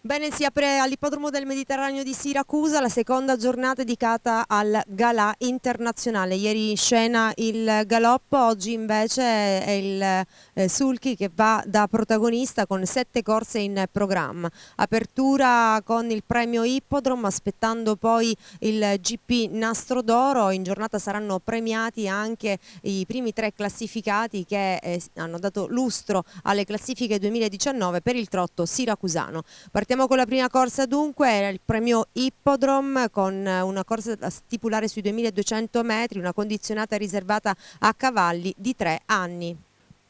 Bene, si apre all'Ippodromo del Mediterraneo di Siracusa la seconda giornata dedicata al galà internazionale. Ieri in scena il galoppo, oggi invece è il eh, Sulchi che va da protagonista con sette corse in programma. Apertura con il premio Ippodromo, aspettando poi il GP Nastro d'Oro. In giornata saranno premiati anche i primi tre classificati che eh, hanno dato lustro alle classifiche 2019 per il trotto siracusano. Part Partiamo con la prima corsa dunque, era il premio Hippodrome con eh, una corsa da stipulare sui 2200 metri, una condizionata riservata a cavalli di tre anni.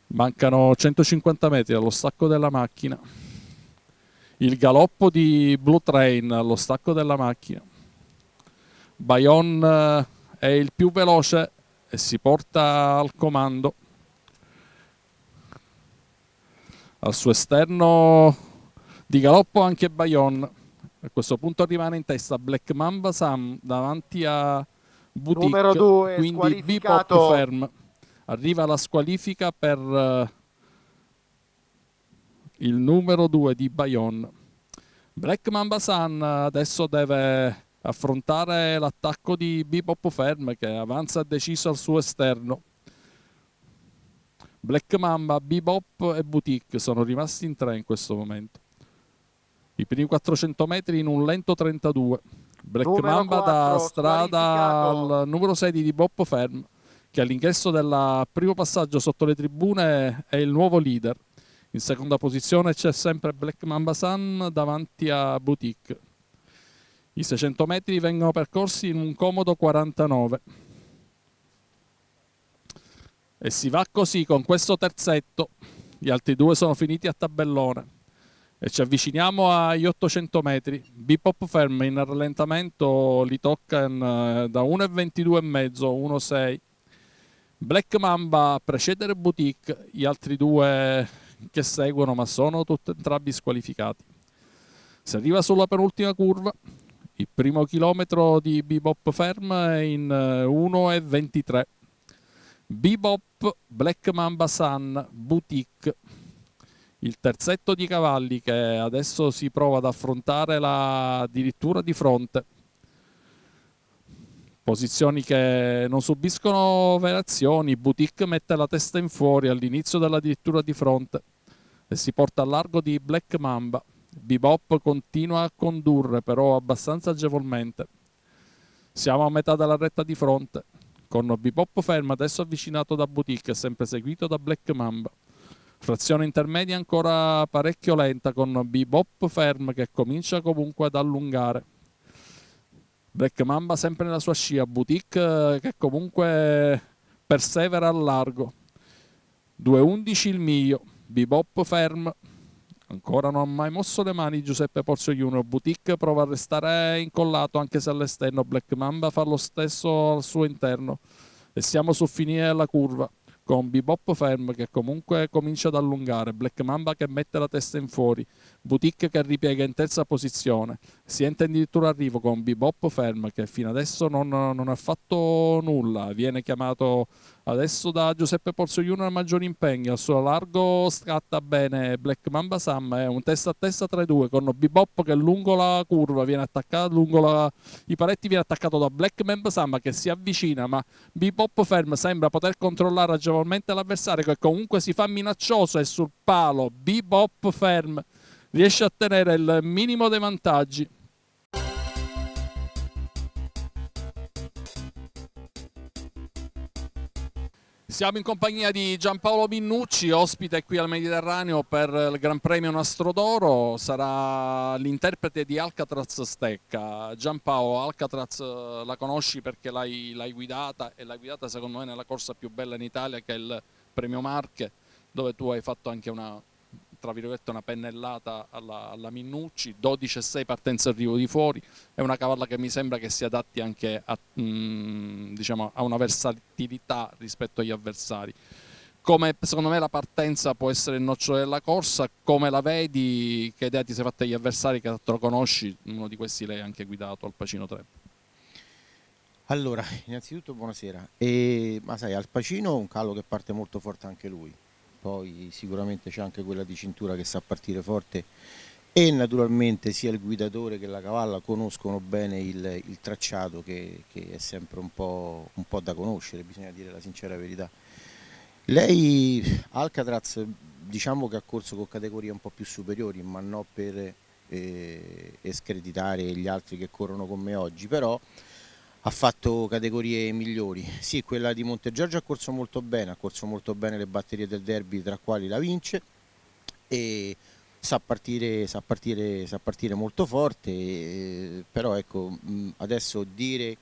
Mancano 150 metri allo stacco della macchina. Il galoppo di Blue Train allo stacco della macchina. Bayon eh, è il più veloce e si porta al comando. Al suo esterno di galoppo anche Bayonne. A questo punto rimane in testa Black Mamba Sam davanti a Boutique. Numero 2, quindi Bipop ferm. Arriva la squalifica per uh, il numero 2 di Bayonne. Black Mamba San adesso deve affrontare l'attacco di Bipop Ferm che avanza deciso al suo esterno. Black Mamba, Bebop e Boutique sono rimasti in tre in questo momento. I primi 400 metri in un lento 32. Black numero Mamba 4, da strada al numero 6 di Boppo Ferm, che all'ingresso del primo passaggio sotto le tribune è il nuovo leader. In seconda posizione c'è sempre Black Mamba Sun davanti a Boutique. I 600 metri vengono percorsi in un comodo 49. E si va così con questo terzetto. Gli altri due sono finiti a tabellone. E ci avviciniamo agli 800 metri. Bipop ferma in rallentamento, li tocca in, eh, da 1,22,5, 1,6. Black Mamba precede precedere Boutique, gli altri due che seguono, ma sono tutti entrambi squalificati. Si arriva sulla penultima curva. Il primo chilometro di Bebop Ferm è in 1,23. Eh, Bebop, Black Mamba Sun, Boutique il terzetto di cavalli che adesso si prova ad affrontare la, addirittura di fronte posizioni che non subiscono variazioni Boutique mette la testa in fuori all'inizio della dirittura di fronte e si porta a largo di Black Mamba Bebop continua a condurre però abbastanza agevolmente siamo a metà della retta di fronte con Bebop fermo adesso avvicinato da Boutique sempre seguito da Black Mamba Frazione intermedia ancora parecchio lenta con Bebop Ferm che comincia comunque ad allungare. Black Mamba sempre nella sua scia, Boutique eh, che comunque persevera al largo. 2.11 il Mio, Bebop Ferm. Ancora non ha mai mosso le mani Giuseppe Porzio Junior. Boutique prova a restare incollato anche se all'esterno. Black Mamba fa lo stesso al suo interno. E siamo su finire la curva con Bebop fermo che comunque comincia ad allungare, Black Mamba che mette la testa in fuori, Boutique che ripiega in terza posizione, si entra addirittura arrivo con Bebop fermo che fino adesso non, non ha fatto nulla, viene chiamato Adesso da Giuseppe Juno Junior maggior impegno, al suo largo scatta bene Black Mamba Sam, è eh, un testa a testa tra i due con Bibop che lungo la curva viene attaccato, lungo la... i paletti viene attaccato da Black Mamba Sam che si avvicina ma Bibop ferm sembra poter controllare agevolmente l'avversario che comunque si fa minaccioso È sul palo Bibop ferm riesce a tenere il minimo dei vantaggi. Siamo in compagnia di Giampaolo Minnucci, ospite qui al Mediterraneo per il Gran Premio Nastro d'Oro, sarà l'interprete di Alcatraz Stecca. Giampaolo, Alcatraz eh, la conosci perché l'hai guidata e l'hai guidata secondo me nella corsa più bella in Italia che è il Premio Marche, dove tu hai fatto anche una tra virgolette una pennellata alla, alla Minucci, 12,6 partenza arrivo di fuori, è una cavalla che mi sembra che si adatti anche a, mh, mm, diciamo, a una versatilità rispetto agli avversari come secondo me la partenza può essere il nocciolo della corsa, come la vedi, che idea ti sei fatta agli avversari che te lo conosci, uno di questi lei ha anche guidato al Pacino 3. Allora, innanzitutto buonasera, e, ma sai Al Pacino è un calo che parte molto forte anche lui, poi sicuramente c'è anche quella di cintura che sa partire forte e naturalmente sia il guidatore che la cavalla conoscono bene il, il tracciato che, che, è sempre un po', un po' da conoscere, bisogna dire la sincera verità. Lei Alcatraz diciamo che ha corso con categorie un po' più superiori, ma non per eh, escreditare gli altri che corrono con me oggi, però ha fatto categorie migliori. Sì, quella di Monte Giorgio ha corso molto bene, ha corso molto bene le batterie del derby tra quali la vince e sa partire, sa partire, sa partire molto forte, eh, però ecco, mm, adesso dire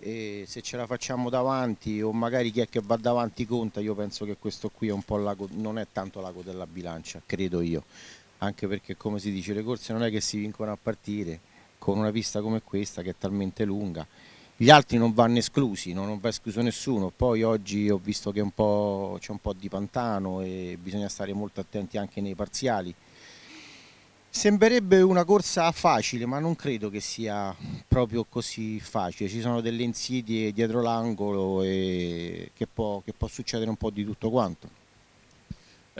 eh, se ce la facciamo davanti o magari chi è che va davanti conta, io penso che questo qui è un po' l'ago, non è tanto l'ago della bilancia, credo io, anche perché come si dice le corse non è che si vincono a partire con una pista come questa che è talmente lunga gli altri non vanno esclusi, no? non va escluso nessuno, poi oggi ho visto che c'è un po' di pantano e bisogna stare molto attenti anche nei parziali. Sembrerebbe una corsa facile, ma non credo che sia proprio così facile. Ci sono delle insidie dietro l'angolo e che che può succedere un po' di tutto quanto.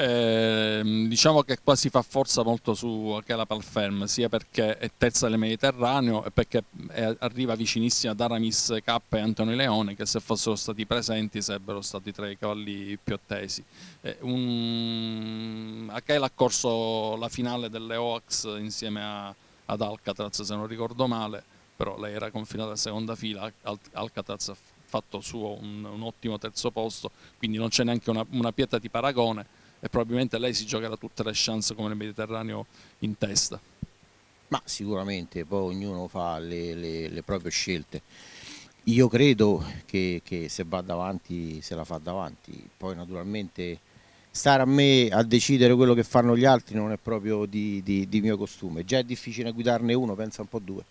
Ehm, diciamo che qua si fa forza molto su Chela Palferm, sia perché è terza del Mediterraneo e perché è, arriva vicinissima ad Aramis K e Antonio Leone, che se fossero stati presenti sarebbero stati tra i cavalli più attesi. Eh, un... Achela ha corso la finale delle OAX insieme a, ad Alcatraz, se non ricordo male, però lei era confinata a seconda fila, Al Alcatraz ha fatto suo un, un, ottimo terzo posto, quindi non c'è neanche una, una, pietà di paragone e probabilmente lei si giocherà tutte le chance come nel Mediterraneo in testa. Ma sicuramente poi ognuno fa le, le, le proprie scelte. Io credo che, che, se va davanti se la fa davanti, poi naturalmente stare a me a decidere quello che fanno gli altri non è proprio di, di, di mio costume, già è difficile guidarne uno, pensa un po' due.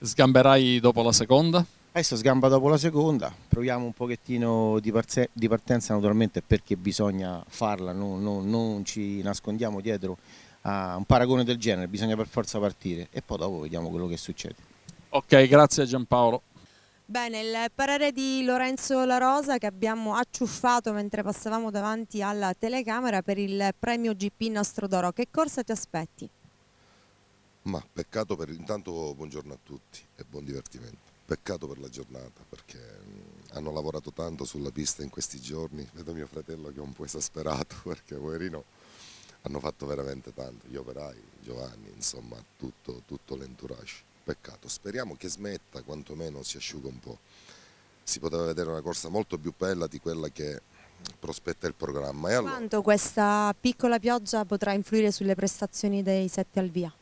Sgamberai dopo la seconda? Adesso sgamba dopo la seconda, proviamo un pochettino di, di partenza naturalmente perché bisogna farla, non, non, non ci nascondiamo dietro a un paragone del genere, bisogna per forza partire e poi dopo vediamo quello che succede. Ok, grazie Giampaolo. Bene, il parere di Lorenzo La Rosa che abbiamo acciuffato mentre passavamo davanti alla telecamera per il premio GP Nostro d'Oro. Che corsa ti aspetti? Ma peccato per intanto buongiorno a tutti e buon divertimento. Peccato per la giornata perché mm, hanno lavorato tanto sulla pista in questi giorni. Vedo mio fratello che è un po' esasperato perché poverino hanno fatto veramente tanto, gli operai, Giovanni, insomma tutto, tutto l'entourage. Peccato, speriamo che smetta, quantomeno si asciuga un po'. Si poteva vedere una corsa molto più bella di quella che prospetta il programma. E allora... Quanto questa piccola pioggia potrà influire sulle prestazioni dei sette al via?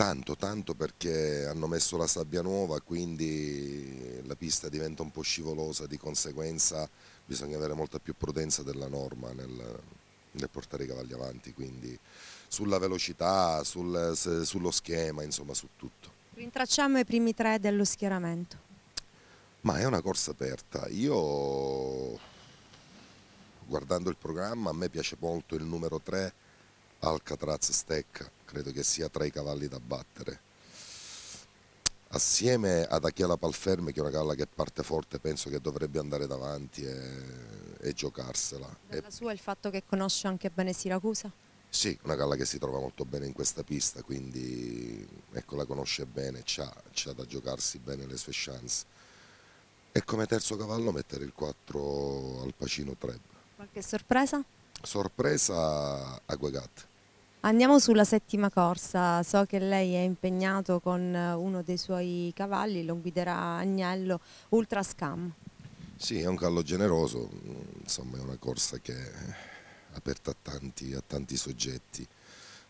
Tanto, tanto perché hanno messo la sabbia nuova, quindi la pista diventa un po' scivolosa, di conseguenza bisogna avere molta più prudenza della norma nel, nel portare i cavalli avanti, quindi sulla velocità, sul, sullo schema, insomma su tutto. Rintracciamo i primi tre dello schieramento. Ma è una corsa aperta, io guardando il programma a me piace molto il numero 3 Alcatraz Stecca credo che sia tra i cavalli da battere. Assieme ad Achiala Palferme, che è una galla che parte forte, penso che dovrebbe andare davanti e, e giocarsela. Dalla e... sua il fatto che conosce anche bene Siracusa? Sì, una galla che si trova molto bene in questa pista, quindi ecco, la conosce bene, ha da giocarsi bene le sue chance. E come terzo cavallo mettere il 4 al Pacino Treb. Qualche sorpresa? Sorpresa a Guegat. Andiamo sulla settima corsa, so che lei è impegnato con eh, uno dei suoi cavalli, lo guiderà Agnello, Ultra Scam. Sì, è un callo generoso, mm, insomma è una corsa che è aperta a tanti, a tanti soggetti,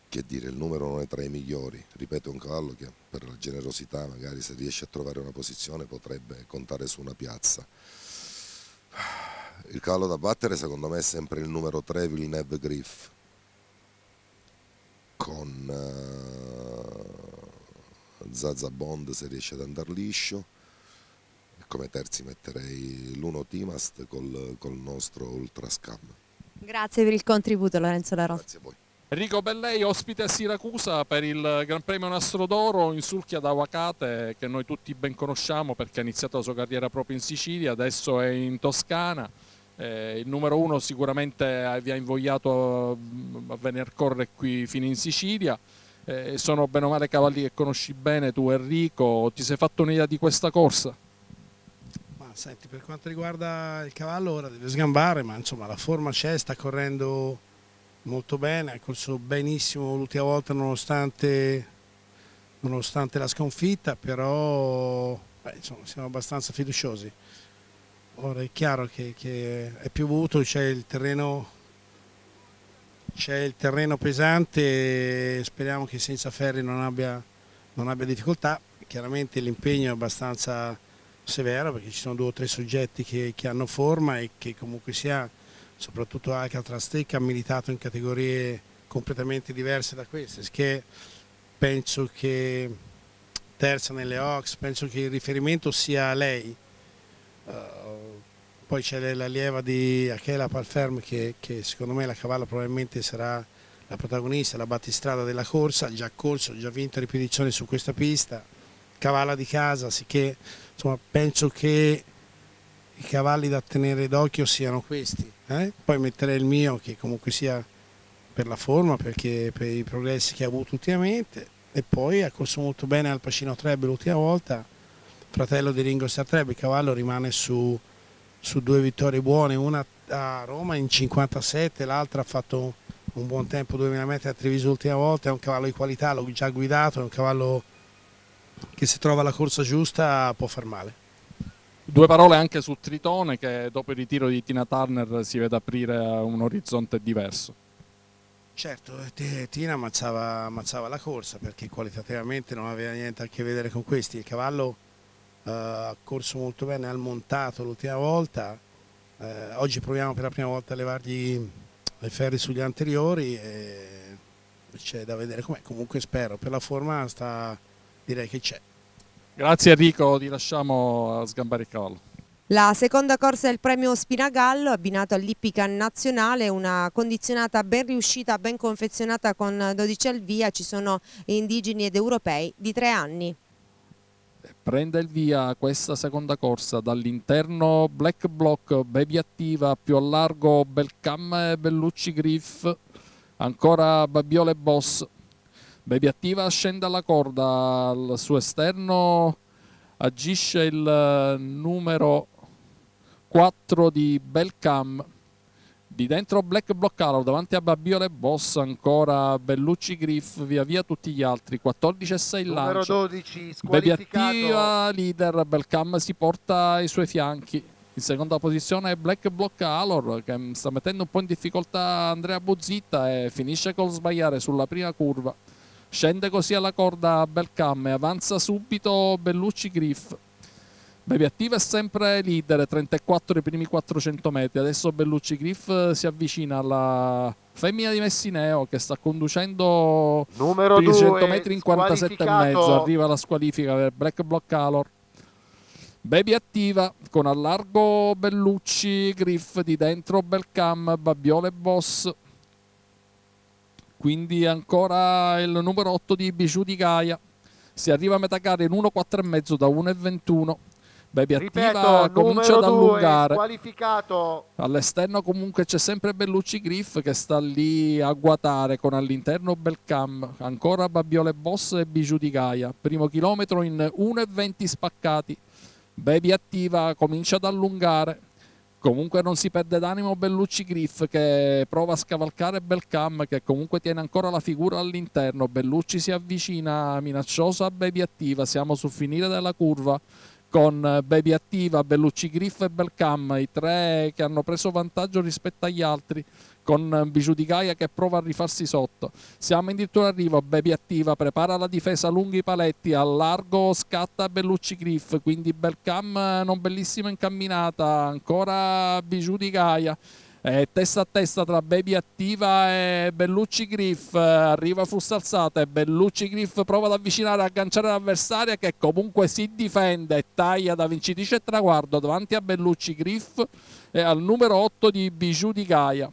che dire il numero non è tra i migliori, ripeto è un cavallo che per la generosità magari se riesce a trovare una posizione potrebbe contare su una piazza. Il cavallo da battere secondo me è sempre il numero 3 Villeneuve Griff, con uh, Zaza Bond se riesce ad andare liscio come terzi metterei l'uno Timast col, col nostro Ultrascam Grazie per il contributo Lorenzo Laro. Grazie a voi. Enrico Bellei, ospite a Siracusa per il Gran Premio Nastro d'Oro in Sulchia da Wakate, che noi tutti ben conosciamo perché ha iniziato la sua carriera proprio in Sicilia, adesso è in Toscana eh, il numero uno sicuramente vi ha invogliato mm, a venire a correre qui fino in Sicilia. Eh, sono bene o male cavalli che conosci bene tu Enrico, ti sei fatto un'idea di questa corsa? Ma senti, per quanto riguarda il cavallo ora deve sgambare, ma insomma la forma c'è, sta correndo molto bene, ha corso benissimo l'ultima volta nonostante, nonostante, la sconfitta, però beh, insomma, siamo abbastanza fiduciosi. Ora è chiaro che, che è piovuto, c'è il, il terreno pesante, speriamo che senza ferri non abbia, non abbia difficoltà, chiaramente l'impegno è abbastanza severo perché ci sono due o tre soggetti che, che hanno forma e che comunque sia, soprattutto Alcatraz Tech, ha militato in categorie completamente diverse da queste, che penso che terza nelle Ox, penso che il riferimento sia a lei. Uh, poi c'è l'allieva di Achela Palferm che, che, secondo me la cavalla probabilmente sarà la protagonista, la battistrada della corsa, già corso, già vinto ripetizione su questa pista, cavalla di casa, sicché insomma, penso che i cavalli da tenere d'occhio siano questi. Eh? Poi metterei il mio che comunque sia per la forma, perché per i progressi che ha avuto ultimamente e poi ha corso molto bene al Pacino Trebbe l'ultima volta, fratello di Ringo Startrebbe, il cavallo rimane su su due vittorie buone, una a Roma in 57, l'altra ha fatto un buon tempo 2000 metri a Treviso l'ultima volta, è un cavallo di qualità, l'ho già guidato, è un cavallo che se trova la corsa giusta può far male. Due parole anche su Tritone che dopo il ritiro di Tina Turner si vede aprire un orizzonte diverso. Certo, Tina ammazzava, ammazzava la corsa perché qualitativamente non aveva niente a che vedere con questi, il cavallo ha eh, corso molto bene ha montato l'ultima volta, eh, oggi proviamo per la prima volta a levargli i ferri sugli anteriori e c'è da vedere com'è, comunque spero, per la forma sta, direi che c'è. Grazie Enrico, ti lasciamo a sgambare il cavallo. La seconda corsa del premio Spinagallo, abbinato all'Ippica nazionale, una condizionata ben riuscita, ben confezionata con 12 al via, ci sono indigeni ed europei di tre anni prende il via questa seconda corsa dall'interno Black Block, Baby Attiva, più a largo Belcam e Bellucci Griff, ancora Babiole Boss, Baby Attiva scende alla corda, al suo esterno agisce il eh, numero 4 di Belcam, di dentro Black Block Arrow davanti a Babbiole Boss ancora Bellucci Griff via via tutti gli altri 14 e 6 lancio numero 12 Bebiattiva leader Belcam si porta ai suoi fianchi in seconda posizione è Black Block Alor che sta mettendo un po' in difficoltà Andrea Buzzitta e finisce col sbagliare sulla prima curva scende così alla corda Belcam e avanza subito Bellucci Griff Beviattiva è sempre leader, 34 dei primi 400 metri. Adesso Bellucci Griff eh, si avvicina alla femmina di Messineo che sta conducendo Numero per 100 metri in 47 e mezzo. Arriva la squalifica per Black Block Calor. Baby attiva con allargo Bellucci, Griff di dentro Belcam, Babbiole Boss. Quindi ancora il numero 8 di Bijou di Gaia. Si arriva a metà gara in 1,4,5 da 1,21. Bebiattiva Ripeto, comincia ad allungare. Qualificato. All'esterno comunque c'è sempre Bellucci Griff che sta lì a guatare con all'interno Belcam, ancora Babiole Boss e Bijou di Gaia. Primo chilometro in 1,20 spaccati. Baby attiva, comincia ad allungare. Comunque non si perde d'animo Bellucci Griff che prova a scavalcare Belcam che comunque tiene ancora la figura all'interno. Bellucci si avvicina, minacciosa Baby attiva, siamo sul finire della curva con Baby Attiva, Bellucci Griff e Belcam, i tre che hanno preso vantaggio rispetto agli altri con Biciu di Gaia che prova a rifarsi sotto. Siamo in dirittura arrivo, Baby attiva, prepara la difesa, lungo i paletti, al largo scatta Bellucci Griff, quindi Belcam non bellissima in camminata, ancora Biciu di Gaia. Eh, testa a testa tra Baby Attiva e Bellucci Griff, arriva Fussa alzata e Bellucci Griff prova ad avvicinare, agganciare l'avversaria che comunque si difende e taglia da vincitrice e traguardo davanti a Bellucci Griff e al numero 8 di Bijou di Gaia.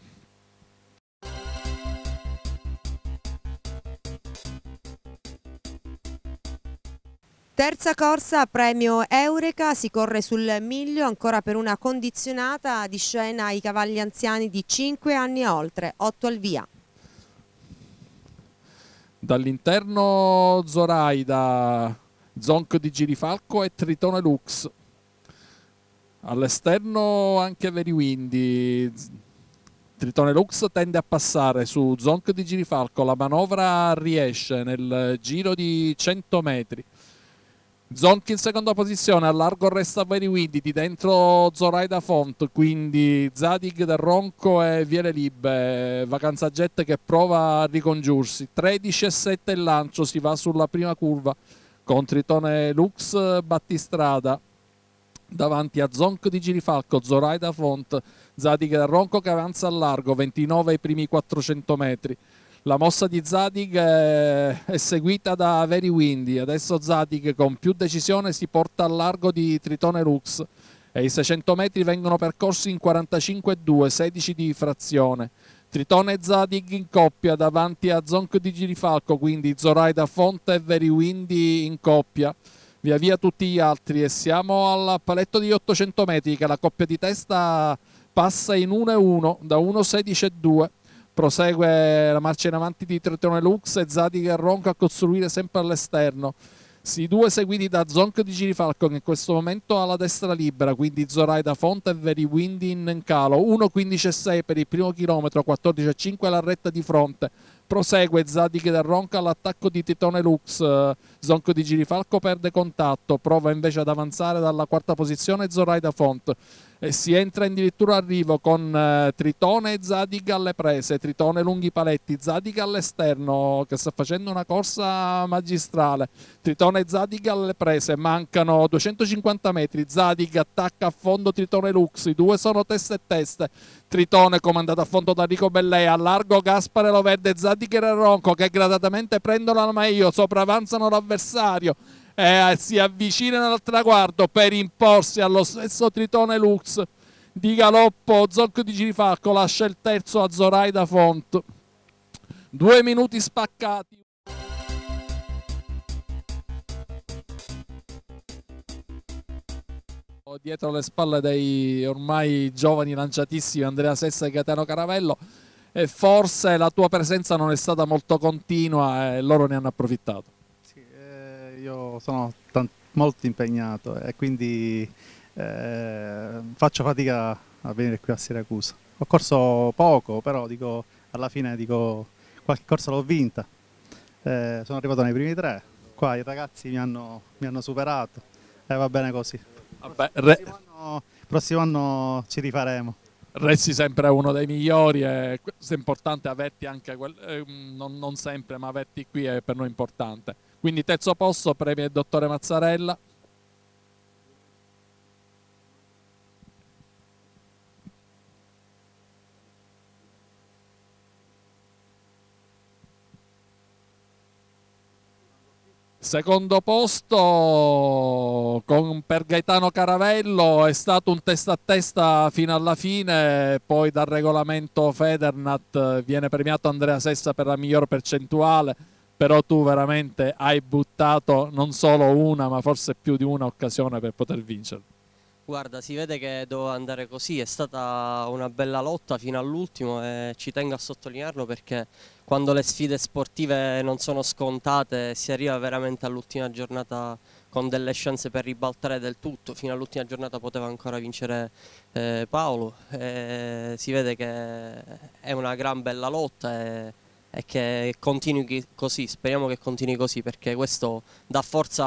Terza corsa, premio Eureka, si corre sul miglio ancora per una condizionata di scena ai cavalli anziani di 5 anni e oltre, 8 al via. Dall'interno Zoraida, Zonk di Girifalco e Tritone Lux. All'esterno anche Windy. Tritone Lux tende a passare su Zonk di Girifalco, la manovra riesce nel giro di 100 metri. Zonk in seconda posizione, a largo resta di dentro Zoraida Font, quindi Zadig del Ronco e Viele Libe, Vacanza Jet che prova a ricongiursi. 13 e 7 il lancio, si va sulla prima curva con Tritone Lux Battistrada. Davanti a Zonk di Girifalco, Zoraida Font, Zadig del Ronco che avanza a largo, 29 ai primi 400 metri. La mossa di Zadig è seguita da Very Windy, adesso Zadig con più decisione si porta al largo di Tritone Rux e i 600 metri vengono percorsi in 45-2, 16 di frazione. Tritone e Zadig in coppia davanti a Zonk di Girifalco, quindi Zoraida Fonte e Very Windy in coppia. Via via tutti gli altri e siamo al paletto di 800 metri che la coppia di testa passa in 1-1 da 1-16-2 prosegue la marcia in avanti di Tritone Lux e Zadi che a costruire sempre all'esterno Si due seguiti da Zonk di Girifalco che in questo momento ha la destra libera, quindi Zoraida da Fonte e Veri Windy in calo. 1.15.6 per il primo chilometro, 14.5 la retta di fronte. Prosegue Zadig che da Ronca all'attacco di Titone Lux. Zonco di Girifalco perde contatto, prova invece ad avanzare dalla quarta posizione Zoraida Font e eh, si entra addirittura arrivo con eh, Tritone e Zadig alle prese, Tritone lunghi paletti, Zadig all'esterno che sta facendo una corsa magistrale, Tritone e Zadig alle prese, mancano 250 metri, Zadig attacca a fondo Tritone Lux, i due sono testa e testa, Tritone comandato a fondo da Rico Bellea, largo Gaspare Loverde, Zadig e Ronco che gradatamente prendono al Maio, sopravanzano l'avversario, eh, si avvicinano al traguardo per imporsi allo stesso Tritone Lux di Galoppo Zocco di Girifalco lascia il terzo a Zoraida Font due minuti spaccati oh, dietro le spalle dei ormai giovani lanciatissimi Andrea Sessa e Gaetano Caravello e forse la tua presenza non è stata molto continua e loro ne hanno approfittato io sono molto impegnato e quindi eh, faccio fatica a venire qui a Siracusa. Ho corso poco, però dico, alla fine dico, qualche corsa l'ho vinta. Eh, sono arrivato nei primi tre, qua i ragazzi mi hanno, mi hanno superato e eh, va bene così. Vabbè, ah prossimo, anno, prossimo anno ci rifaremo resti sempre uno dei migliori e questo è importante averti anche, eh, non, non sempre, ma averti qui è per noi importante. Quindi terzo posto premio il dottore Mazzarella. Secondo posto con, per Gaetano Caravello è stato un testa a testa fino alla fine, poi dal regolamento Federnat eh, viene premiato Andrea Sessa per la miglior percentuale però tu veramente hai buttato non solo una, ma forse più di una occasione per poter vincere. Guarda, si vede che doveva andare così, è stata una bella lotta fino all'ultimo e ci tengo a sottolinearlo perché quando le sfide sportive non sono scontate si arriva veramente all'ultima giornata con delle chance per ribaltare del tutto, fino all'ultima giornata poteva ancora vincere eh, Paolo, e eh, si vede che è una gran bella lotta. E e che continui così, speriamo che continui così perché questo dà forza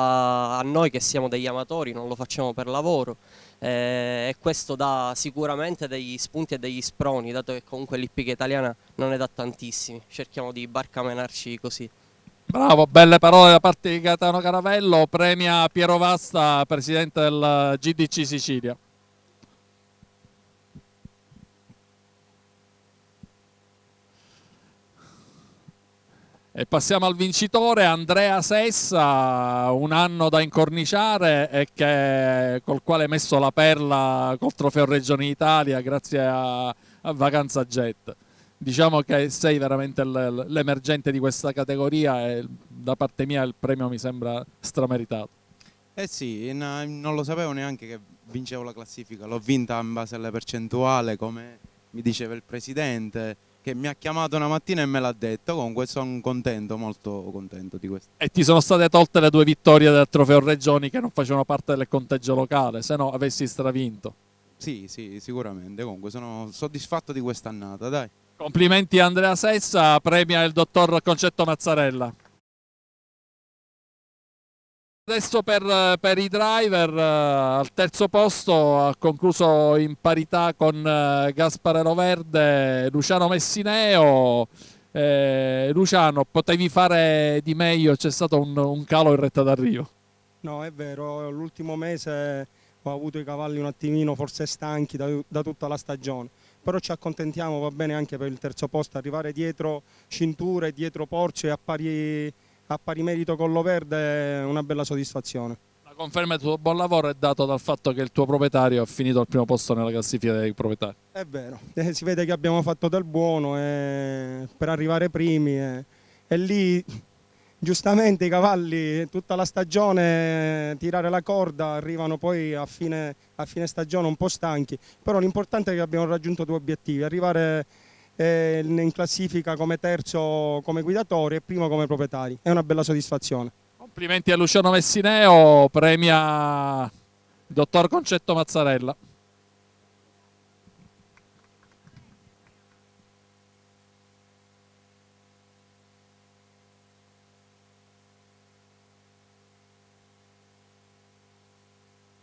a noi che siamo degli amatori, non lo facciamo per lavoro eh, e questo dà sicuramente degli spunti e degli sproni dato che comunque l'ippica italiana non ne dà tantissimi, cerchiamo di barcamenarci così. Bravo, belle parole da parte di Gaetano Caravello, premia Piero Vasta, presidente del GDC Sicilia. E passiamo al vincitore, Andrea Sessa, un anno da incorniciare e che, col quale ha messo la perla col trofeo Regione Italia grazie a, a Vacanza Jet. Diciamo che sei veramente l'emergente di questa categoria e da parte mia il premio mi sembra strameritato. Eh sì, non lo sapevo neanche che vincevo la classifica, l'ho vinta in base alla percentuale come mi diceva il presidente che mi ha chiamato una mattina e me l'ha detto, comunque sono contento, molto contento di questo. E ti sono state tolte le due vittorie del trofeo Regioni che non facevano parte del conteggio locale, se no avessi stravinto. Sì, sì, sicuramente, comunque sono soddisfatto di quest'annata, dai. Complimenti Andrea Sessa, premia il dottor Concetto Mazzarella. Adesso per, per, i driver eh, al terzo posto ha concluso in parità con eh, Gasparello Verde, Luciano Messineo. Eh, Luciano, potevi fare di meglio? C'è stato un, un calo in retta d'arrivo. No, è vero, l'ultimo mese ho avuto i cavalli un attimino forse stanchi da, da tutta la stagione però ci accontentiamo, va bene anche per il terzo posto, arrivare dietro cinture, dietro Porsche a pari a pari merito con l'Overde è una bella soddisfazione. La conferma del tuo buon lavoro è dato dal fatto che il tuo proprietario ha finito al primo posto nella classifica dei proprietari. È vero, eh, si vede che abbiamo fatto del buono eh, per arrivare primi eh. e eh, lì giustamente i cavalli tutta la stagione eh, tirare la corda arrivano poi a fine, a fine stagione un po' stanchi però l'importante è che abbiamo raggiunto due obiettivi arrivare eh, in classifica come terzo come guidatore e primo come proprietari. È una bella soddisfazione. Complimenti a Luciano Messineo, premia il dottor Concetto Mazzarella.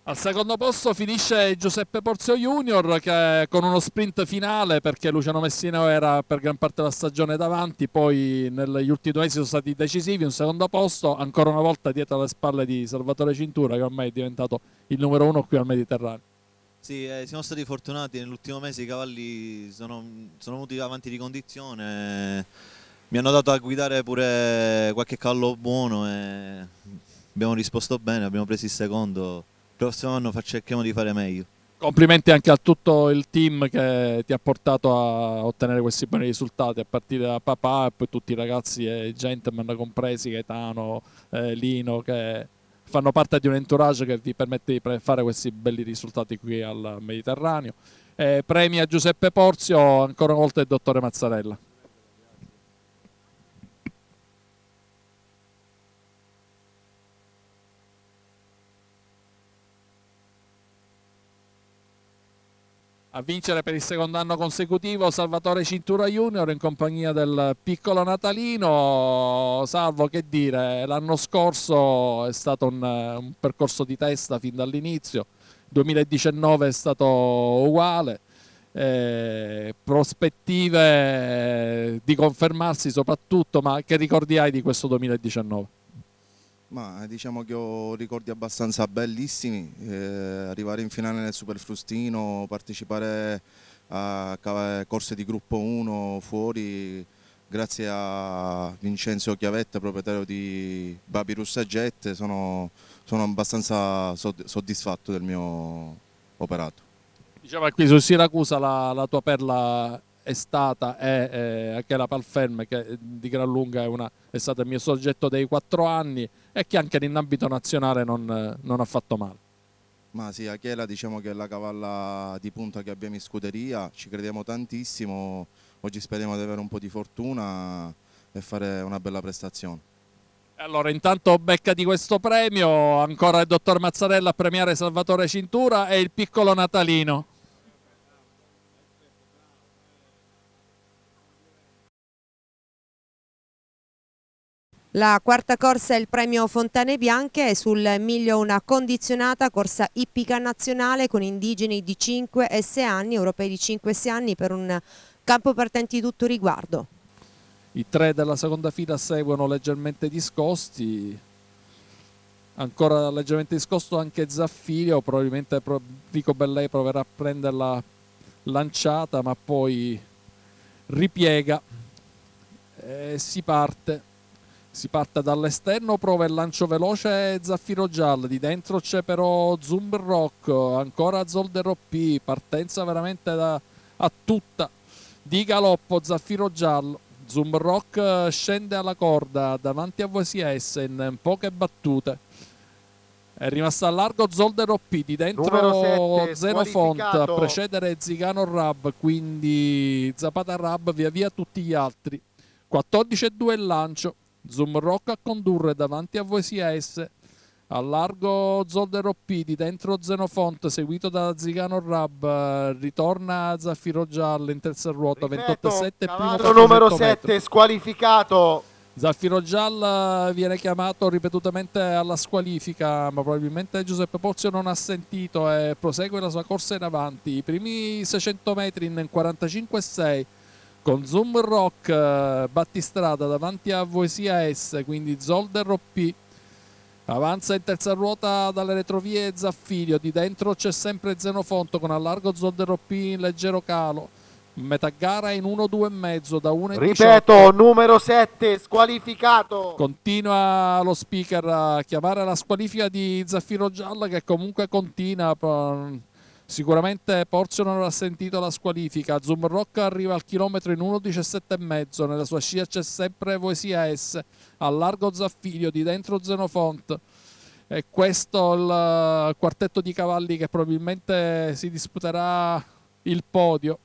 Al secondo posto finisce Giuseppe Porzio Junior che con uno sprint finale perché Luciano Messina era per gran parte della stagione davanti, poi negli ultimi due mesi sono stati decisivi, un secondo posto ancora una volta dietro alle spalle di Salvatore Cintura che ormai è diventato il numero uno qui al Mediterraneo. Sì, eh, siamo stati fortunati, nell'ultimo mese i cavalli sono, sono venuti avanti di condizione, mi hanno dato a guidare pure qualche cavallo buono e abbiamo risposto bene, abbiamo preso il secondo prossimo anno cerchiamo di fare meglio. Complimenti anche a tutto il team che ti ha portato a ottenere questi buoni risultati, a partire da papà e poi tutti i ragazzi e gentleman compresi, Gaetano, eh, Lino, che fanno parte di un entourage che vi permette di fare questi belli risultati qui al Mediterraneo. Eh, premi a Giuseppe Porzio, ancora una volta il dottore Mazzarella. A vincere per il secondo anno consecutivo Salvatore Cintura Junior in compagnia del piccolo Natalino. Salvo che dire, l'anno scorso è stato un, un percorso di testa fin dall'inizio, 2019 è stato uguale. Eh, prospettive di confermarsi soprattutto, ma che ricordi hai di questo 2019? Ma diciamo che ho ricordi abbastanza bellissimi, eh, arrivare in finale nel Super Frustino, partecipare a corse di gruppo 1 fuori, grazie a Vincenzo Chiavetta, proprietario di Babirus Jet, sono, sono abbastanza soddisfatto del mio operato. Diceva qui su Siracusa la, la tua perla è stata è, eh, anche la Palferm che di gran lunga è, una, è stata il mio soggetto dei quattro anni e che anche in ambito nazionale non, non ha fatto male. Ma sì, Achela diciamo che è la cavalla di punta che abbiamo in scuderia, ci crediamo tantissimo, oggi speriamo di avere un po' di fortuna e fare una bella prestazione. Allora intanto becca di questo premio, ancora il dottor Mazzarella a premiare Salvatore Cintura e il piccolo Natalino. La quarta corsa è il premio Fontane Bianche e sul miglio una condizionata corsa ippica nazionale con indigeni di 5 e 6 anni, europei di 5 e 6 anni per un campo partenti tutto riguardo. I tre della seconda fila seguono leggermente discosti, ancora leggermente discosto anche Zaffirio, probabilmente Rico Bellei proverà a prenderla lanciata ma poi ripiega e si parte. Si parte dall'esterno, prova il lancio veloce Zaffiro Giallo, di dentro c'è però Zumbrocco, ancora Zolder Zolderoppi, partenza veramente da, a tutta di galoppo Zaffiro Giallo. Zumbrocco scende alla corda davanti a Voisies in poche battute. È rimasta a largo Zolder Zolderoppi, di dentro 7, Font a precedere Zigano Rab, quindi Zapata Rab via via tutti gli altri. 14 2 il lancio, Zoom Rock a condurre davanti a voi VCS al largo Zoldero Pidi, dentro Zenofont, seguito da Zigano Rab, ritorna Zaffiro Giallo in terza ruota, 28-7. Cavallo numero 7 metro. squalificato. Zaffiro Gialla viene chiamato ripetutamente alla squalifica, ma probabilmente Giuseppe Pozio non ha sentito e prosegue la sua corsa in avanti. I primi 600 metri in 45,6 con Zoom Rock eh, Battistrada davanti a voi sia S, quindi Zolder OP. Avanza in terza ruota dalle retrovie Zaffiglio, di dentro c'è sempre Zenofonto con allargo Zolder OP in leggero calo. Metà gara in 1 mezzo da 1 Ripeto, 18. numero 7 squalificato. Continua lo speaker a chiamare la squalifica di Zaffiro Gialla che comunque continua Sicuramente Porzio non ha sentito la squalifica, Zumrocca arriva al chilometro in 1.17,5, nella sua scia c'è sempre Poesia S, al largo Zaffirio, di dentro Zenofont. E questo il quartetto di cavalli che probabilmente si disputerà il podio.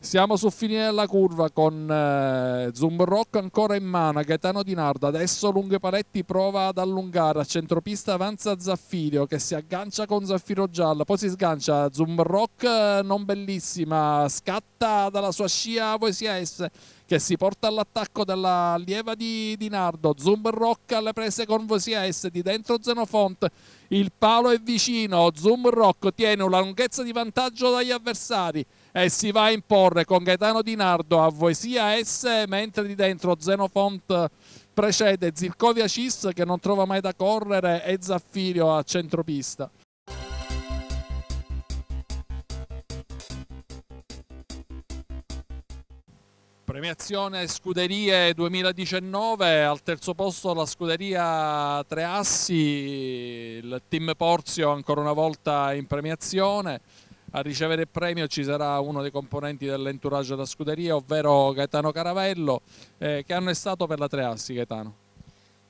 Siamo sul finire della curva con eh, Zumbrocco ancora in mano, Gaetano Di Nardo, adesso Lunghe Paletti prova ad allungare, a centropista avanza Zaffirio che si aggancia con Zaffiro Gialla, poi si sgancia Zumbrock eh, non bellissima, scatta dalla sua scia Poesia S che si porta all'attacco della lieva di, di Nardo. Zumbrock alle prese con Vosies di dentro Zenofont. Il palo è vicino. Zumbrock tiene una lunghezza di vantaggio dagli avversari e si va a imporre con Gaetano Di Nardo a Voesia S, mentre di dentro Zenofont precede Zircovia Cis che non trova mai da correre e Zaffirio a centropista. Premiazione Scuderie 2019, al terzo posto la scuderia Treassi, il team Porzio ancora una volta in premiazione. A ricevere il premio ci sarà uno dei componenti dell'entourage da scuderia, ovvero Gaetano Caravello. Eh, che anno è stato per la Tre Treassi, Gaetano?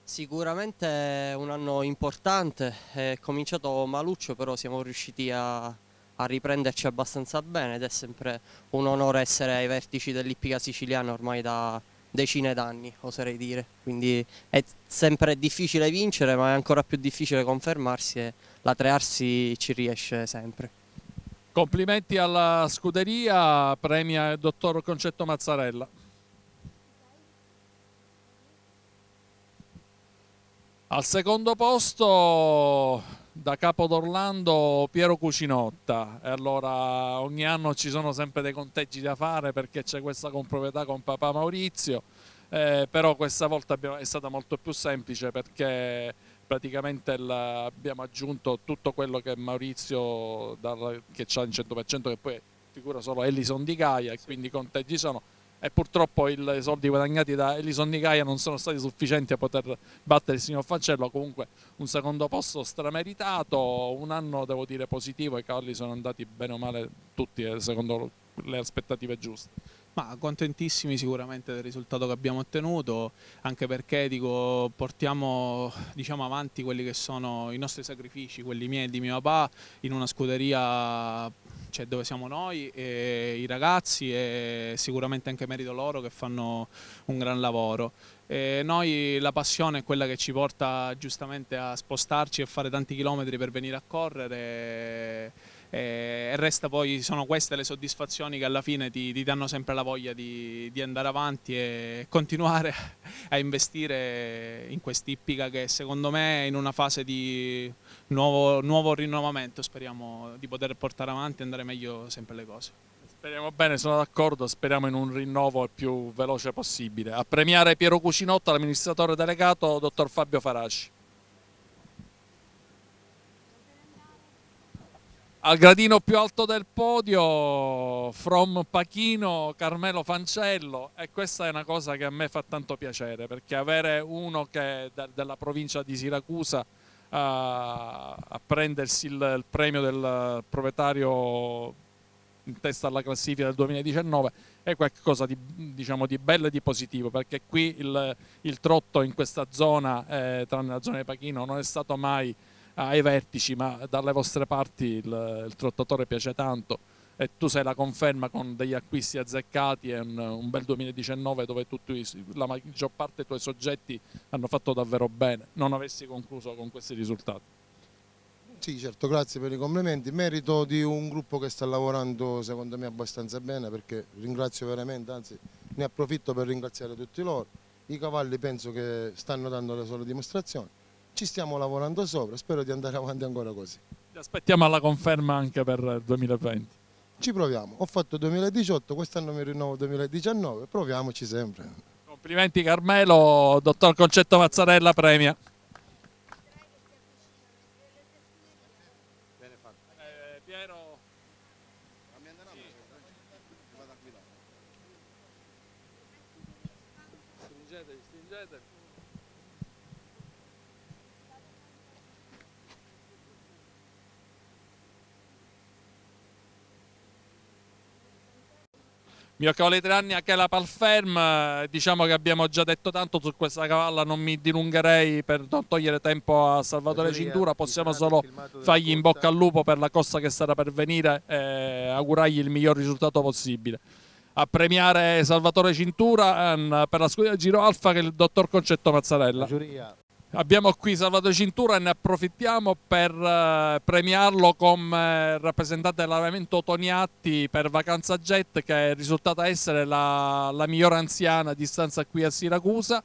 Sicuramente un anno importante, è cominciato maluccio però siamo riusciti a, a riprenderci abbastanza bene ed è sempre un onore essere ai vertici dell'Ippica siciliana ormai da decine d'anni oserei dire, quindi è sempre difficile vincere ma è ancora più difficile confermarsi e la Tre Trearsi ci riesce sempre. Complimenti alla scuderia, premia il dottor Concetto Mazzarella. Al secondo posto da capo d'Orlando Piero Cucinotta e allora ogni anno ci sono sempre dei conteggi da fare perché c'è questa comproprietà con papà Maurizio eh, però questa volta è stata molto più semplice perché praticamente il, abbiamo aggiunto tutto quello che Maurizio dal, che c'ha in 100% che poi figura solo Ellison Di Gaia e quindi i conteggi sono e purtroppo i soldi guadagnati da Ellison Di Gaia non sono stati sufficienti a poter battere il signor Fancello comunque un secondo posto strameritato un anno devo dire positivo i cavalli sono andati bene o male tutti eh, secondo le aspettative giuste ma contentissimi sicuramente del risultato che abbiamo ottenuto, anche perché dico, portiamo diciamo, avanti quelli che sono i nostri sacrifici, quelli miei e di mio papà, in una scuderia cioè, dove siamo noi e i ragazzi e sicuramente anche merito loro che fanno un gran lavoro. E noi la passione è quella che ci porta giustamente a spostarci e fare tanti chilometri per venire a correre e resta poi, sono queste le soddisfazioni che alla fine ti, ti danno sempre la voglia di, di, andare avanti e continuare a investire in quest'ippica che secondo me è in una fase di nuovo, nuovo rinnovamento, speriamo di poter portare avanti e andare meglio sempre le cose. Speriamo bene, sono d'accordo, speriamo in un rinnovo il più veloce possibile. A premiare Piero Cucinotto, l'amministratore delegato, dottor Fabio Farasci. Al gradino più alto del podio, from Pachino, Carmelo Fancello e questa è una cosa che a me fa tanto piacere perché avere uno che de, della provincia di Siracusa a, a prendersi il, il premio del proprietario in testa alla classifica del 2019 è qualcosa di, diciamo, di bello e di positivo perché qui il, il trotto in questa zona, eh, tranne la zona di Pachino, non è stato mai ai vertici, ma dalle vostre parti il, il trottatore piace tanto e tu sei la conferma con degli acquisti azzeccati e un, un bel 2019 dove tutti, la maggior parte dei tuoi soggetti hanno fatto davvero bene, non avessi concluso con questi risultati. Sì, certo, grazie per i complimenti. Merito di un gruppo che sta lavorando secondo me abbastanza bene perché ringrazio veramente, anzi ne approfitto per ringraziare tutti loro. I cavalli penso che stanno dando le sole dimostrazioni ci stiamo lavorando sopra, spero di andare avanti ancora così. Ti aspettiamo alla conferma anche per il 2020? Ci proviamo, ho fatto 2018, quest'anno mi rinnovo 2019, proviamoci sempre. Complimenti Carmelo, dottor Concetto Mazzarella premia. Mio Cavale Tiranni che è la palferma, eh, diciamo che abbiamo già detto tanto su questa cavalla, non mi dilungherei per non togliere tempo a Salvatore Cintura, possiamo solo fargli in bocca al lupo per la costa che sarà per venire e augurargli il miglior risultato possibile. A premiare Salvatore Cintura ehm, per la scuola Giro Alfa che il dottor Concetto Mazzarella. Abbiamo qui Salvatore Cintura e ne approfittiamo per eh, premiarlo come eh, rappresentante dell'allevamento Toniatti per Vacanza Jet che è risultata essere la, la migliore anziana a distanza qui a Siracusa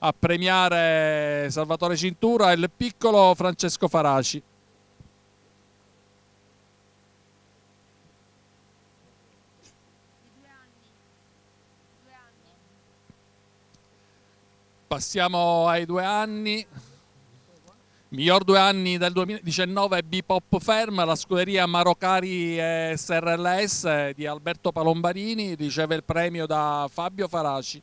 a premiare Salvatore Cintura e il piccolo Francesco Faraci. Passiamo ai due anni. Miglior due anni del 2019 è Bipop Ferm, la scuderia Marocari SRLS di Alberto Palombarini riceve il premio da Fabio Faraci.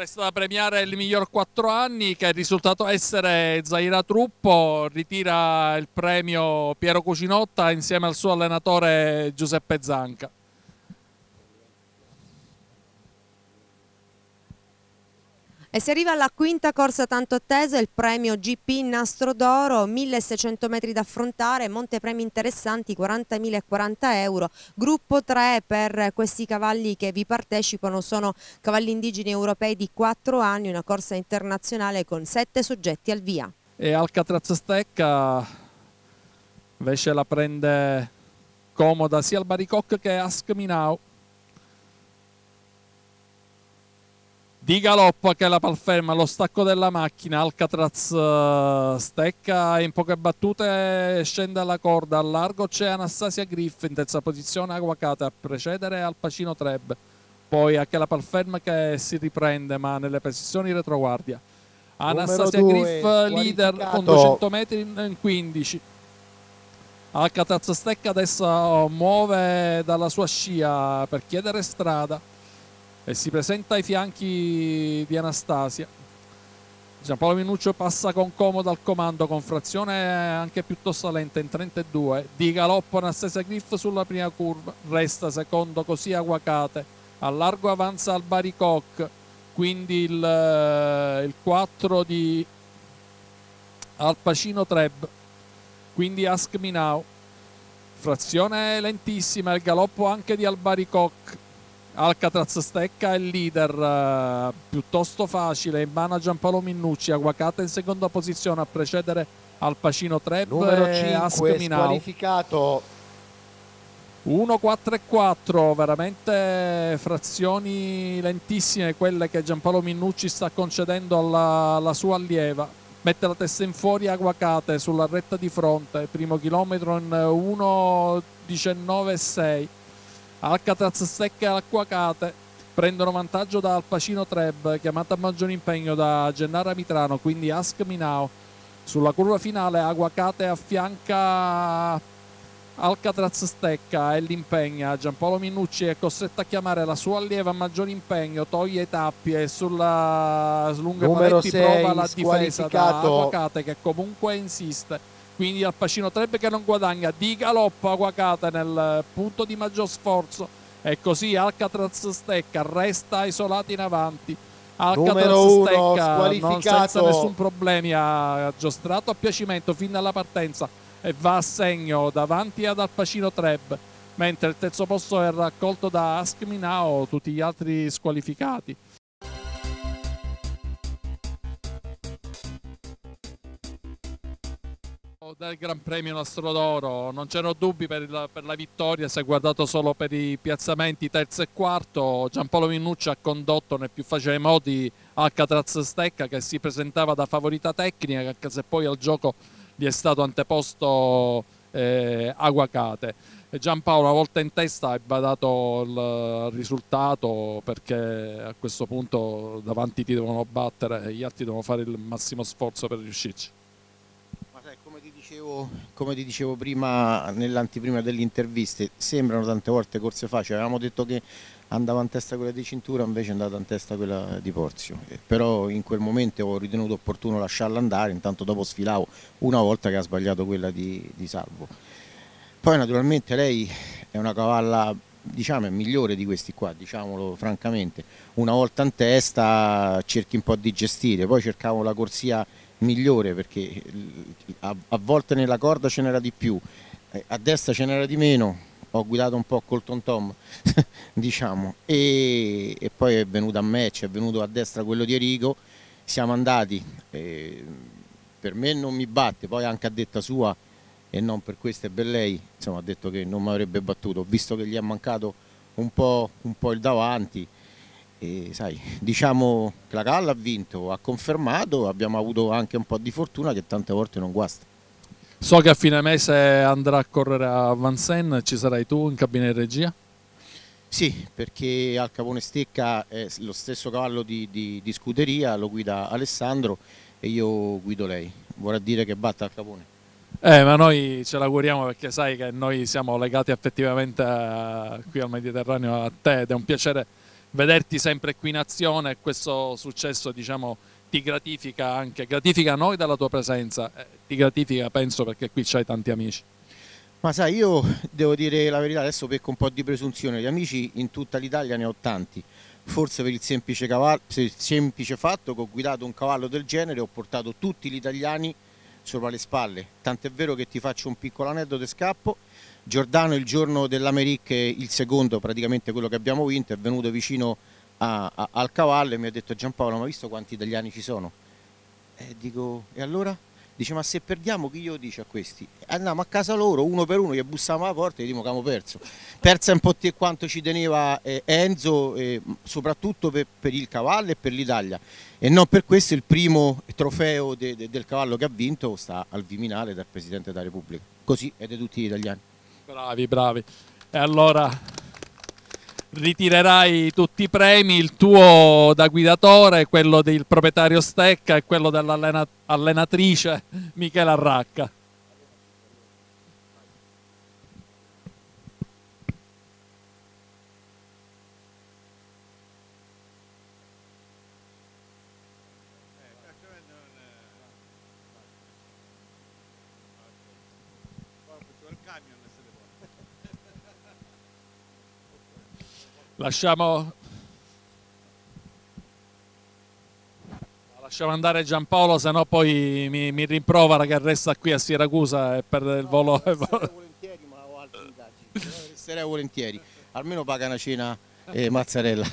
Resta da premiare il miglior quattro anni che è risultato essere Zaira Truppo, ritira il premio Piero Cucinotta insieme al suo allenatore Giuseppe Zanca. E si arriva alla quinta corsa tanto attesa, il premio GP Nastro d'Oro, 1600 metri da affrontare, montepremi interessanti, 40.000 e 40 euro, gruppo 3 per questi cavalli che vi partecipano sono cavalli indigeni europei di 4 anni, una corsa internazionale con 7 soggetti al via. E Alcatraz Stecca invece la prende comoda sia al Baricocco che Ask Minau. di galoppo che la palferma, lo stacco della macchina, Alcatraz eh, stecca in poche battute, scende alla corda, al largo c'è Anastasia Griff in terza posizione Aguacate a precedere al Pacino Treb, poi anche la palferma che si riprende ma nelle posizioni retroguardia. Anastasia due, Griff leader con 200 metri in 15. Alcatraz stecca adesso muove dalla sua scia per chiedere strada e si presenta ai fianchi di Anastasia. Giampaolo Minuccio passa con comodo al comando con frazione anche piuttosto lenta in 32 di galoppo Anastasia Griff sulla prima curva resta secondo così Aguacate a largo avanza al Baricoc quindi il, eh, il 4 di Alpacino Treb quindi Ask Minau frazione lentissima il galoppo anche di Albaricoc Alcatraz stecca è il leader eh, piuttosto facile in mano a Giampaolo Minnucci Aguacata in seconda posizione a precedere al Pacino Treb numero 5 squalificato 1, 4 e 4 veramente frazioni lentissime quelle che Giampaolo Minnucci sta concedendo alla, alla sua allieva mette la testa in fuori Aguacate sulla retta di fronte primo chilometro in 1, 19 e 6 Alcatraz stecca e Acquacate prendono vantaggio da Alpacino Treb chiamata a maggior impegno da Gennara Mitrano quindi Ask Minao sulla curva finale Aguacate affianca Alcatraz stecca e l'impegna Giampaolo Minucci è costretto a chiamare la sua allieva a maggior impegno toglie i tappi e sulla slunga Numero prova la difesa da Aguacate che comunque insiste quindi Alpacino Pacino Trebbe che non guadagna di galoppo Aguacate nel punto di maggior sforzo e così Alcatraz Stecca resta isolato in avanti Alcatraz uno, Stecca non senza nessun problema ha giostrato a piacimento fin dalla partenza e va a segno davanti ad Alpacino Treb mentre il terzo posto è raccolto da Ask Minao tutti gli altri squalificati del Gran Premio Nastro d'Oro, non c'erano dubbi per la, per la, vittoria, se guardato solo per i piazzamenti terzo e quarto, Giampaolo Minucci ha condotto nel più facile modi Alcatraz Stecca che si presentava da favorita tecnica, anche se poi al gioco gli è stato anteposto eh, Aguacate. Giampaolo una volta in testa ha badato il risultato perché a questo punto davanti ti devono battere e gli altri devono fare il massimo sforzo per riuscirci dicevo, come ti dicevo prima nell'anteprima delle interviste, sembrano tante volte corse facili, avevamo detto che andava in testa quella di Cintura, invece è andata in testa quella di Porzio, eh, però in quel momento ho ritenuto opportuno lasciarla andare, intanto dopo sfilavo una volta che ha sbagliato quella di, di Salvo. Poi naturalmente lei è una cavalla diciamo è migliore di questi qua, diciamolo francamente, una volta in testa cerchi un po' di gestire, poi cercavo la corsia migliore perché a, a volte nella corda ce n'era di più, eh, a destra ce n'era di meno, ho guidato un po' col Tom Tom, diciamo, e, e, poi è venuto a me, ci è venuto a destra quello di Erico, siamo andati, eh, per me non mi batte, poi anche a detta sua e non per questo è per lei, insomma ha detto che non mi avrebbe battuto, visto che gli è mancato un po', un po il davanti, e, sai, diciamo che la Galla ha vinto, ha confermato, abbiamo avuto anche un po' di fortuna che tante volte non guasta. So che a fine mese andrà a correre a Vansen, ci sarai tu in cabina di regia? Sì, perché al Capone Stecca è lo stesso cavallo di, di, di scuderia, lo guida Alessandro e io guido lei. Vorrà dire che batta al Capone. Eh, ma noi ce l'auguriamo perché sai che noi siamo legati effettivamente qui al Mediterraneo a te ed è un piacere vederti sempre qui in azione e questo successo diciamo, ti gratifica anche, gratifica noi dalla tua presenza, eh, ti gratifica penso perché qui c'hai tanti amici. Ma sai, io devo dire la verità, adesso pecco un po' di presunzione, gli amici in tutta l'Italia ne ho tanti, forse per il semplice, cavallo, il semplice fatto che ho guidato un cavallo del genere ho portato tutti gli italiani sopra le spalle, tant'è vero che ti faccio un piccolo aneddoto e scappo, Giordano il giorno dell'Americ, il secondo praticamente quello che abbiamo vinto, è venuto vicino a, a, al cavallo e mi ha detto Giampaolo ma visto quanti italiani ci sono? E dico e allora? Dice ma se perdiamo chi io dice a questi? Andiamo a casa loro uno per uno, gli bussiamo alla porta e gli diciamo che abbiamo perso. Persa un po' te quanto ci teneva eh, Enzo, eh, soprattutto per, per, il cavallo e per l'Italia. E non per questo il primo trofeo de, de, del cavallo che ha vinto sta al Viminale dal Presidente della Repubblica. Così è di tutti gli italiani. Bravi, bravi. E allora ritirerai tutti i premi, il tuo da guidatore, quello del proprietario Stecca e quello dell'allenatrice Michela Racca. Lasciamo, lasciamo andare Giampaolo, sennò poi mi, mi, rimprovera che resta qui a Siracusa e perde il volo. Resterei volentieri, ma ho altri indagini. Resterei volentieri, almeno paga una cena e eh, mozzarella.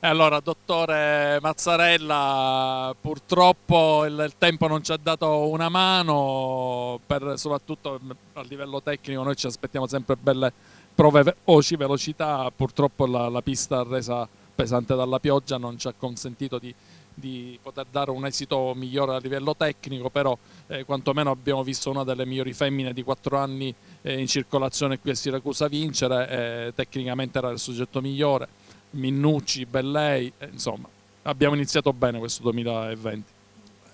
Allora, dottore Mazzarella, purtroppo il, il, tempo non ci ha dato una mano, per, soprattutto a livello tecnico noi ci aspettiamo sempre belle prove veloci, velocità, purtroppo la, la pista resa pesante dalla pioggia non ci ha consentito di, di poter dare un esito migliore a livello tecnico, però eh, quantomeno abbiamo visto una delle migliori femmine di quattro anni eh, in circolazione qui a Siracusa vincere, eh, tecnicamente era il soggetto migliore, Minnucci, Bellei, eh, insomma abbiamo iniziato bene questo 2020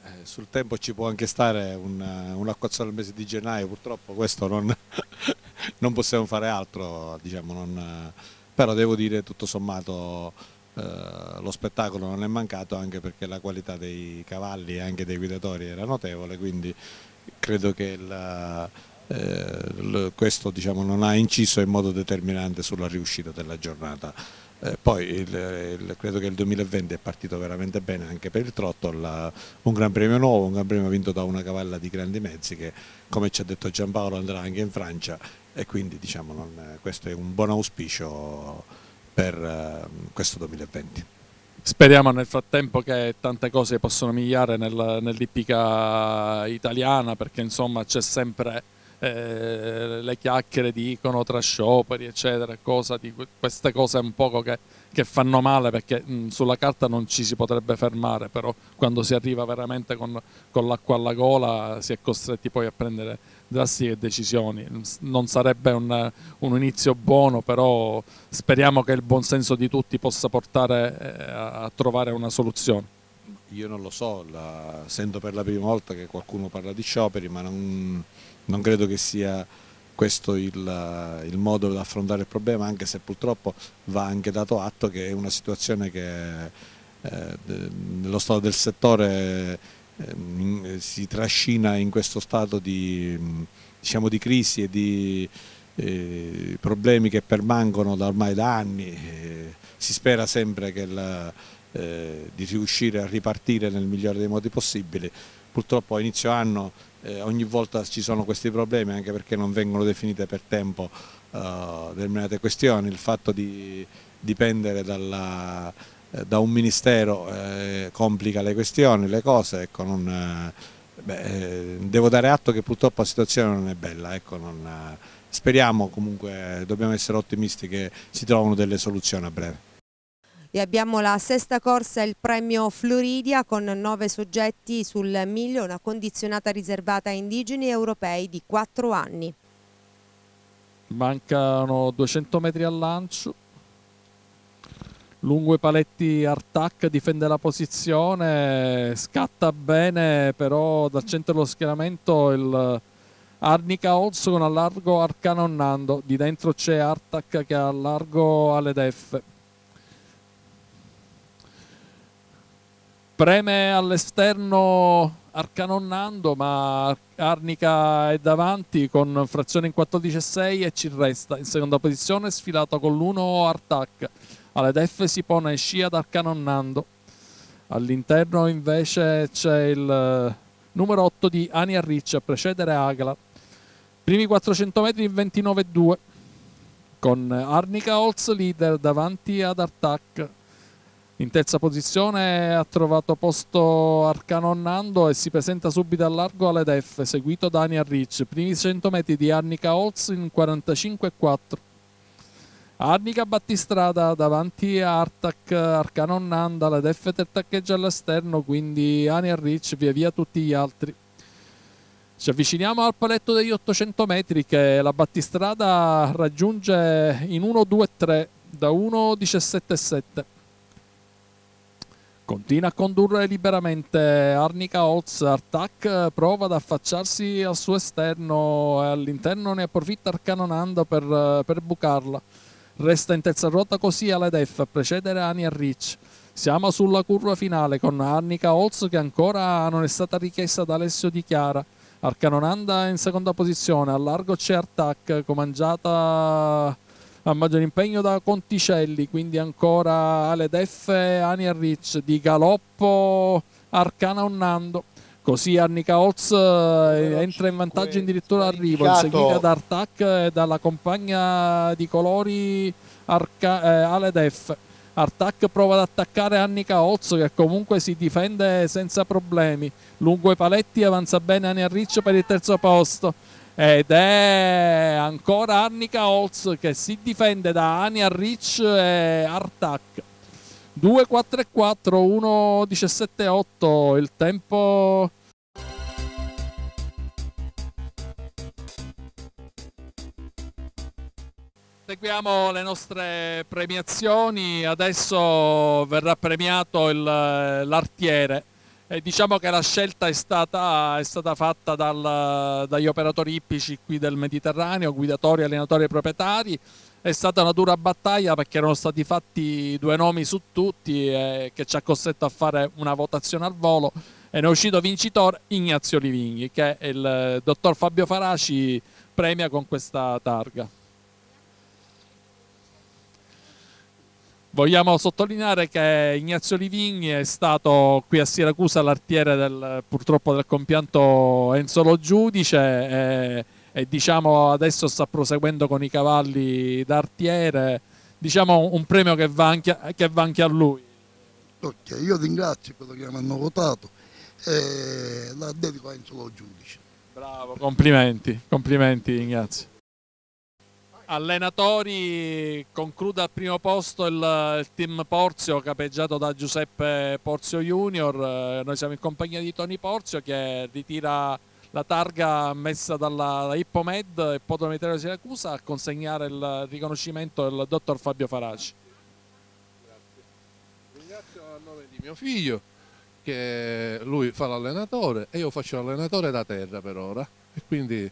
eh, sul tempo ci può anche stare un, eh, un acquazzone al mese di gennaio, purtroppo questo non, non possiamo fare altro, diciamo, non, eh, però devo dire tutto sommato eh, lo spettacolo non è mancato anche perché la qualità dei cavalli e anche dei guidatori era notevole, quindi credo che la, eh, questo diciamo, non ha inciso in modo determinante sulla riuscita della giornata. Eh, poi il, il, credo che il 2020 è partito veramente bene anche per il trotto, la, un gran premio nuovo, un gran premio vinto da una cavalla di grandi mezzi che come ci ha detto Giampaolo andrà anche in Francia e quindi diciamo, non, eh, questo è un buon auspicio per uh, questo 2020. Speriamo nel frattempo che tante cose possano migliorare nell'ippica italiana perché insomma c'è sempre eh, le chiacchiere dicono tra scioperi, eccetera, cosa di, queste cose un poco che, che fanno male perché mh, sulla carta non ci si potrebbe fermare, però quando si arriva veramente con, con l'acqua alla gola si è costretti poi a prendere drastiche decisioni. Non sarebbe un, un, inizio buono, però speriamo che il buonsenso di tutti possa portare eh, a, a trovare una soluzione. Io non lo so, la, sento per la prima volta che qualcuno parla di scioperi, ma non, non credo che sia questo il, il modo di affrontare il problema anche se purtroppo va anche dato atto che è una situazione che eh, nello stato del settore eh, si trascina in questo stato di, diciamo, di crisi e di eh, problemi che permangono da ormai da anni eh, si spera sempre la, eh, di riuscire a ripartire nel migliore dei modi possibili purtroppo a inizio anno eh, ogni volta ci sono questi problemi anche perché non vengono definite per tempo eh, determinate questioni, il fatto di dipendere dalla, eh, da un ministero eh, complica le questioni, le cose, ecco, non, eh, beh, eh, devo dare atto che purtroppo la situazione non è bella, ecco, non, speriamo comunque, dobbiamo essere ottimisti che si trovano delle soluzioni a breve e abbiamo la sesta corsa il premio Floridia con nove soggetti sul miglio, una condizionata riservata a indigeni europei di quattro anni. Mancano 200 metri al lancio. Lungo i paletti Artac difende la posizione, scatta bene però dal centro dello schieramento il Arnica Olso con allargo Arcanonnando, di dentro c'è Artac che ha allargo alle deffe. Preme all'esterno Arcanonnando, ma Arnica è davanti con frazione in 14,6 e ci resta in seconda posizione sfilato con l'1 Artac. Alle def si pone scia ad Arcanonnando. All'interno invece c'è il eh, numero 8 di Ania Ricci a precedere Agla. Primi 400 metri in 29,2 con Arnica Holz leader davanti ad Artac. In terza posizione ha trovato posto Arcanon Nando e si presenta subito al largo all'EDF, seguito da Ania Rich. Primi 100 metri di Annika Holz in 45-4. Arnica Battistrada davanti a Artak Arcanon Nando, Nanda, l'EDF tertaccheggia all'esterno, quindi Ania Rich via via tutti gli altri. Ci avviciniamo al paletto degli 800 metri che la battistrada raggiunge in 1-2-3 da 1-17-7. Continua a condurre liberamente Arnica Holz, Artac prova ad affacciarsi al suo esterno e all'interno ne approfitta Arcanonanda per, per bucarla. Resta in terza ruota così alla a precedere Ania Rich. Siamo sulla curva finale con Arnica Holz che ancora non è stata richiesta da Alessio Di Chiara. Arcanonanda in seconda posizione, a largo c'è Artac, comangiata a maggior impegno da Conticelli, quindi ancora Ale Deffe, Ania Rich, Di Galoppo, Arcana Onnando. Così Annika Holz eh, entra in vantaggio addirittura eh, arrivo, seguita da Artac e dalla compagna di colori Arca, eh, Ale Def. Artac prova ad attaccare Annika Holz che comunque si difende senza problemi. Lungo i paletti avanza bene Ania Rich per il terzo posto ed è ancora Annika Holz che si difende da Ania Rich e Artak 2 4 4 1 17 8 il tempo Seguiamo le nostre premiazioni, adesso verrà premiato il, eh, l'artiere eh, diciamo che la scelta è stata, è stata fatta dal, dagli operatori ippici qui del Mediterraneo, guidatori, allenatori e proprietari. È stata una dura battaglia perché erano stati fatti due nomi su tutti eh, che ci ha costretto a fare una votazione al volo e ne è uscito vincitore Ignazio Livigni che il eh, dottor Fabio Faraci premia con questa targa. Vogliamo sottolineare che Ignazio Livigni è stato qui a Siracusa l'artiere del, purtroppo del compianto Enzolo Giudice e, e diciamo adesso sta proseguendo con i cavalli d'artiere, diciamo un premio che va anche, che va anche a lui. Okay, io ringrazio quello che mi hanno votato e la dedico a Enzo Lo Giudice. Bravo, complimenti, complimenti Ignazio. Allenatori conclude al primo posto il, il, team Porzio capeggiato da Giuseppe Porzio Junior, eh, noi siamo in compagnia di Tony Porzio che ritira la targa messa dalla da Ippomed e Podometeo Siracusa a consegnare il riconoscimento del dottor Fabio Faraci. Ringrazio a nome di mio figlio che lui fa l'allenatore e io faccio l'allenatore da terra per ora e quindi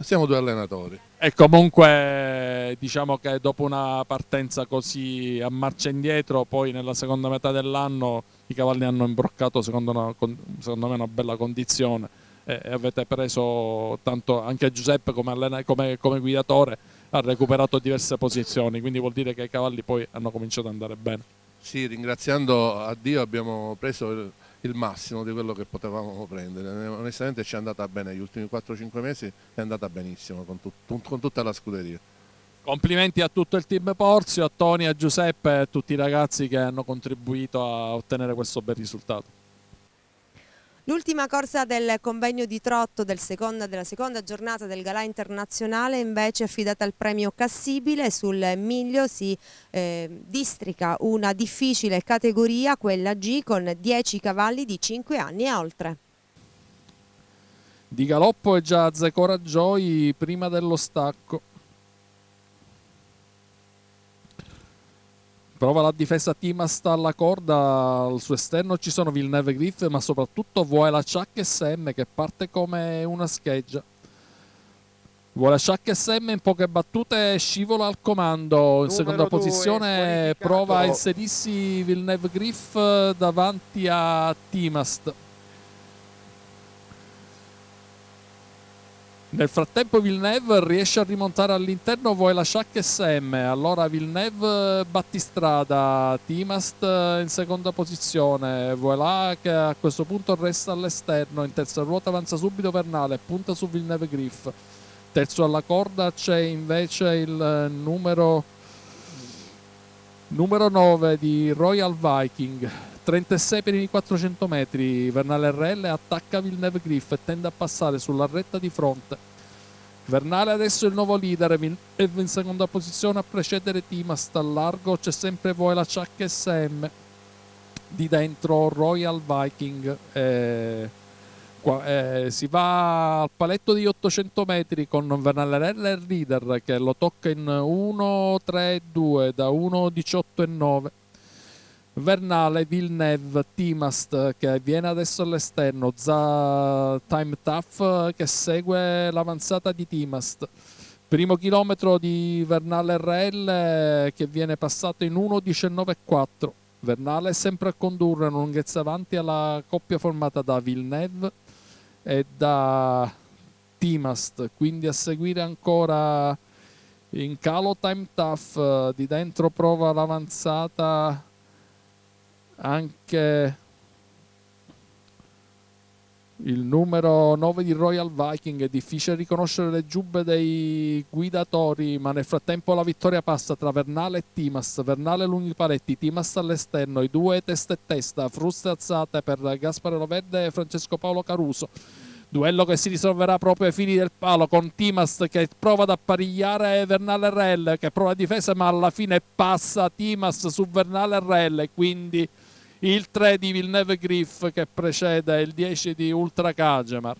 siamo due allenatori. E comunque diciamo che dopo una partenza così a marcia indietro, poi nella seconda metà dell'anno i cavalli hanno imbroccato secondo, una, secondo me una bella condizione e avete preso tanto anche Giuseppe come, allena, come, come guidatore ha recuperato diverse posizioni, quindi vuol dire che i cavalli poi hanno cominciato ad andare bene. Sì, ringraziando a Dio abbiamo preso il massimo di quello che potevamo prendere. Onestamente ci è andata bene, gli ultimi 4-5 mesi è andata benissimo con, tut con tutta la scuderia. Complimenti a tutto il team Porzio, a Toni, a Giuseppe e a tutti i ragazzi che hanno contribuito a ottenere questo bel risultato. L'ultima corsa del convegno di Trotto del seconda, della seconda giornata del Galà Internazionale invece affidata al premio Cassibile sul miglio si eh, districa una difficile categoria, quella G, con 10 cavalli di 5 anni e oltre. Di Galoppo è già Zecora Gioi prima dello stacco. Prova la difesa Timas alla corda, al suo esterno ci sono Villeneuve Griff, ma soprattutto Voela Chuck e Sam che parte come una scheggia. Voela Chuck e Sam in poche battute scivola al comando, in Numero seconda due, posizione prova a inserirsi Villeneuve Griff davanti a Timast. Nel frattempo Villeneuve riesce a rimontare all'interno vuoi Voilachak e SM, allora Villeneuve eh, battistrada, Timast eh, in seconda posizione, Voilà che a questo punto resta all'esterno, in terza ruota avanza subito Vernale, punta su Villeneuve Griff. Terzo alla corda c'è invece il eh, numero, numero 9 di Royal Viking, 36 per i 400 metri, Vernale RL attacca Villeneuve Griff e tende a passare sulla retta di fronte. Vernale adesso è il nuovo leader, Villeneuve in seconda posizione a precedere Timast, al largo c'è sempre poi la Chuck SM, di dentro Royal Viking. Eh, qua, eh, si va al paletto di 800 metri con Vernale RL il leader che lo tocca in 1-3-2 da 1-18 9. Vernale, Villeneuve, Timast che viene adesso all'esterno, Za Time Tough che segue l'avanzata di Timast. Primo chilometro di Vernale RL che viene passato in 1.19.4. Vernale è sempre a condurre una lunghezza avanti alla coppia formata da Villeneuve e da Timast, quindi a seguire ancora in calo Time Tough, di dentro prova l'avanzata anche il numero 9 di Royal Viking è difficile riconoscere le giubbe dei guidatori ma nel frattempo la vittoria passa tra Vernale e Timas Vernale lunghi paletti, Timas all'esterno i due testa e testa, fruste alzate per Gaspare Verde e Francesco Paolo Caruso duello che si risolverà proprio ai fini del palo con Timas che prova ad apparigliare Vernale Rell che prova la difesa ma alla fine passa Timas su Vernale Rell quindi il 3 di Villeneuve Griff che precede il 10 di Ultra Cagemar.